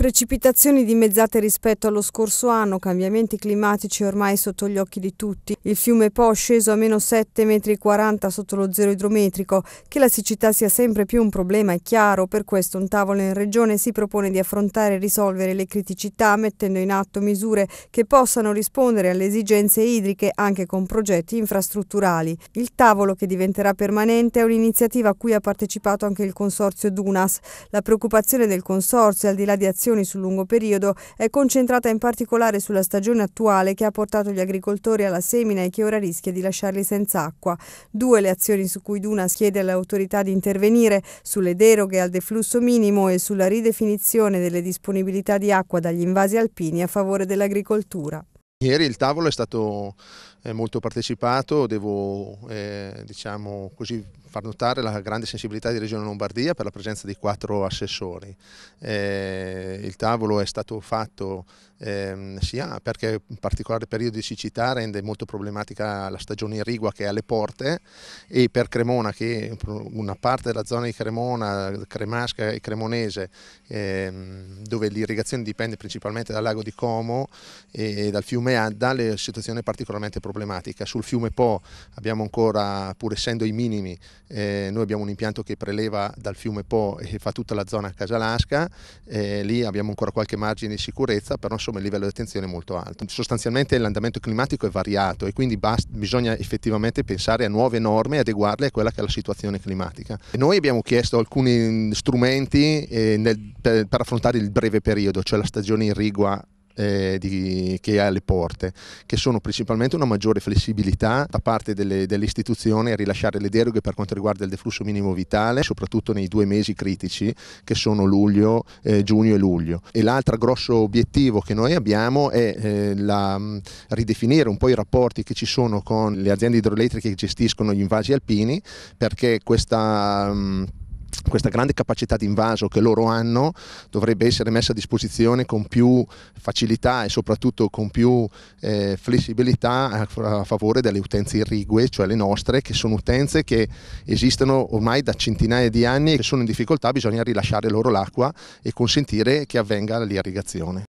Precipitazioni dimezzate rispetto allo scorso anno, cambiamenti climatici ormai sotto gli occhi di tutti. Il fiume Po sceso a meno 7,40 m sotto lo zero idrometrico. Che la siccità sia sempre più un problema è chiaro, per questo un tavolo in regione si propone di affrontare e risolvere le criticità mettendo in atto misure che possano rispondere alle esigenze idriche anche con progetti infrastrutturali. Il tavolo, che diventerà permanente, è un'iniziativa a cui ha partecipato anche il Consorzio Dunas. La preoccupazione del Consorzio, al di là di azioni valutazioni sul lungo periodo è concentrata in particolare sulla stagione attuale che ha portato gli agricoltori alla semina e che ora rischia di lasciarli senza acqua. Due le azioni su cui Dunas chiede alle autorità di intervenire sulle deroghe al deflusso minimo e sulla ridefinizione delle disponibilità di acqua dagli invasi alpini a favore dell'agricoltura. Ieri il tavolo è stato eh, molto partecipato, devo eh, diciamo così, far notare la grande sensibilità di Regione Lombardia per la presenza di quattro assessori. Eh, il tavolo è stato fatto eh, sia perché un particolare periodo di siccità rende molto problematica la stagione irrigua che è alle porte e per Cremona che una parte della zona di Cremona, Cremasca e Cremonese eh, dove l'irrigazione dipende principalmente dal lago di Como e dal fiume Adda, la situazione è particolarmente problematica. Sul fiume Po abbiamo ancora, pur essendo i minimi, eh, noi abbiamo un impianto che preleva dal fiume Po e fa tutta la zona casalasca, eh, lì abbiamo ancora qualche margine di sicurezza, però insomma il livello di attenzione è molto alto. Sostanzialmente l'andamento climatico è variato e quindi basta, bisogna effettivamente pensare a nuove norme e adeguarle a quella che è la situazione climatica. E noi abbiamo chiesto alcuni strumenti eh, nel, per, per affrontare il breve periodo, cioè la stagione irrigua eh, di, che ha alle porte, che sono principalmente una maggiore flessibilità da parte delle, delle istituzioni a rilasciare le deroghe per quanto riguarda il deflusso minimo vitale, soprattutto nei due mesi critici che sono luglio, eh, giugno e luglio. E l'altro grosso obiettivo che noi abbiamo è eh, la, mm, ridefinire un po' i rapporti che ci sono con le aziende idroelettriche che gestiscono gli invasi alpini, perché questa... Mh, mm, questa grande capacità di invaso che loro hanno dovrebbe essere messa a disposizione con più facilità e soprattutto con più eh, flessibilità a, a, favore delle utenze irrigue, cioè le nostre, che sono utenze che esistono ormai da centinaia di anni e che sono in difficoltà, bisogna rilasciare loro l'acqua e consentire che avvenga l'irrigazione.